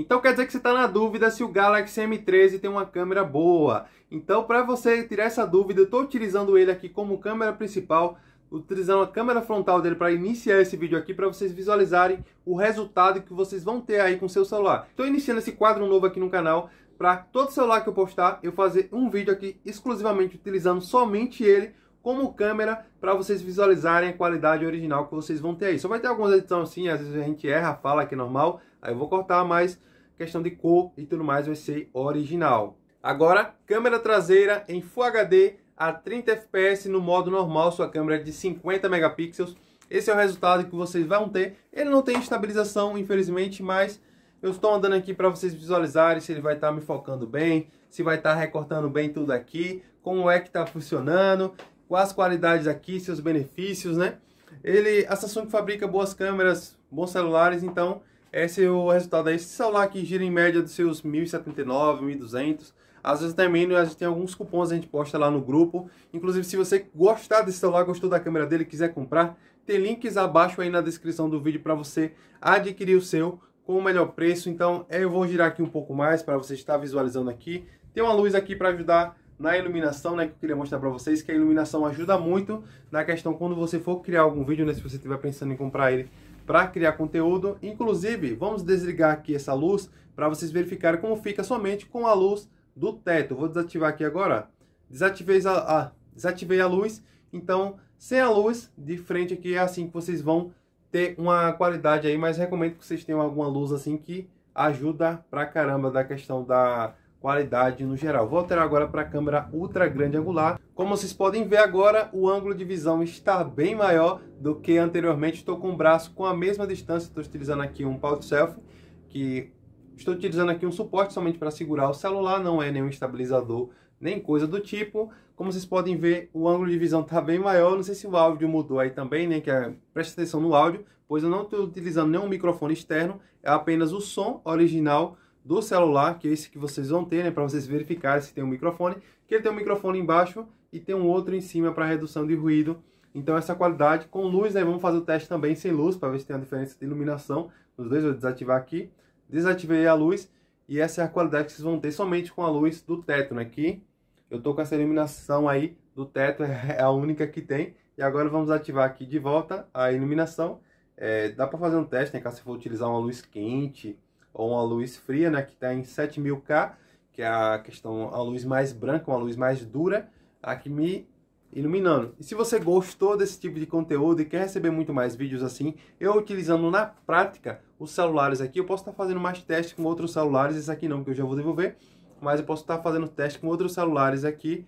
Então quer dizer que você está na dúvida se o Galaxy M13 tem uma câmera boa. Então para você tirar essa dúvida, eu estou utilizando ele aqui como câmera principal, utilizando a câmera frontal dele para iniciar esse vídeo aqui, para vocês visualizarem o resultado que vocês vão ter aí com seu celular. Estou iniciando esse quadro novo aqui no canal, para todo celular que eu postar, eu fazer um vídeo aqui exclusivamente utilizando somente ele, como câmera para vocês visualizarem a qualidade original que vocês vão ter aí. Só vai ter algumas edições assim, às vezes a gente erra, fala que é normal, aí eu vou cortar, mas questão de cor e tudo mais vai ser original. Agora, câmera traseira em Full HD a 30 fps no modo normal, sua câmera é de 50 megapixels. Esse é o resultado que vocês vão ter. Ele não tem estabilização, infelizmente, mas eu estou andando aqui para vocês visualizarem se ele vai estar tá me focando bem, se vai estar tá recortando bem tudo aqui, como é que está funcionando quais as qualidades aqui, seus benefícios, né? Ele, a Samsung fabrica boas câmeras, bons celulares, então esse é o resultado aí. Esse celular que gira em média dos seus 1.079, 1.200, às vezes até menos, a gente tem alguns cupons, a gente posta lá no grupo. Inclusive, se você gostar desse celular, gostou da câmera dele, quiser comprar, tem links abaixo aí na descrição do vídeo para você adquirir o seu com o melhor preço. Então, eu vou girar aqui um pouco mais para você estar visualizando aqui. Tem uma luz aqui para ajudar na iluminação, né, que eu queria mostrar para vocês, que a iluminação ajuda muito na questão quando você for criar algum vídeo, né, se você estiver pensando em comprar ele para criar conteúdo. Inclusive, vamos desligar aqui essa luz para vocês verificarem como fica somente com a luz do teto. Vou desativar aqui agora. Desativei a, a, desativei a luz, então sem a luz de frente aqui é assim que vocês vão ter uma qualidade aí, mas recomendo que vocês tenham alguma luz assim que ajuda pra caramba da questão da qualidade no geral. Vou alterar agora para a câmera ultra grande angular. Como vocês podem ver agora, o ângulo de visão está bem maior do que anteriormente. Estou com o braço com a mesma distância, estou utilizando aqui um pau de selfie, que estou utilizando aqui um suporte somente para segurar o celular, não é nenhum estabilizador, nem coisa do tipo. Como vocês podem ver, o ângulo de visão está bem maior, não sei se o áudio mudou aí também, né, que é... presta atenção no áudio, pois eu não estou utilizando nenhum microfone externo, é apenas o som original do celular, que é esse que vocês vão ter, né, para vocês verificarem se tem um microfone, que ele tem um microfone embaixo e tem um outro em cima para redução de ruído. Então essa qualidade com luz, né, vamos fazer o teste também sem luz para ver se tem a diferença de iluminação nos dois, vou desativar aqui. Desativei a luz e essa é a qualidade que vocês vão ter somente com a luz do teto, né, aqui eu tô com essa iluminação aí do teto, é a única que tem. E agora vamos ativar aqui de volta a iluminação. É, dá para fazer um teste, né, caso você for utilizar uma luz quente, ou uma luz fria, né, que está em 7000K, que é a questão, a luz mais branca, uma luz mais dura, aqui me iluminando. E se você gostou desse tipo de conteúdo e quer receber muito mais vídeos assim, eu utilizando na prática os celulares aqui, eu posso estar tá fazendo mais testes com outros celulares, esse aqui não, que eu já vou devolver, mas eu posso estar tá fazendo teste com outros celulares aqui,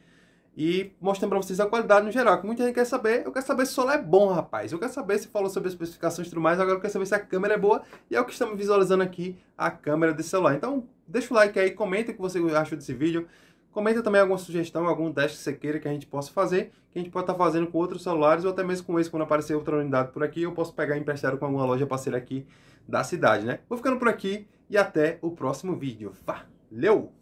e mostrando para vocês a qualidade no geral. Que muita gente quer saber, eu quero saber se o celular é bom, rapaz. Eu quero saber se falou sobre as especificações e tudo mais, agora eu quero saber se a câmera é boa. E é o que estamos visualizando aqui, a câmera desse celular. Então, deixa o like aí, comenta o que você achou desse vídeo. Comenta também alguma sugestão, algum teste que você queira que a gente possa fazer, que a gente pode estar tá fazendo com outros celulares ou até mesmo com esse quando aparecer outra unidade por aqui, eu posso pegar emprestado com alguma loja parceira aqui da cidade, né? Vou ficando por aqui e até o próximo vídeo. Valeu!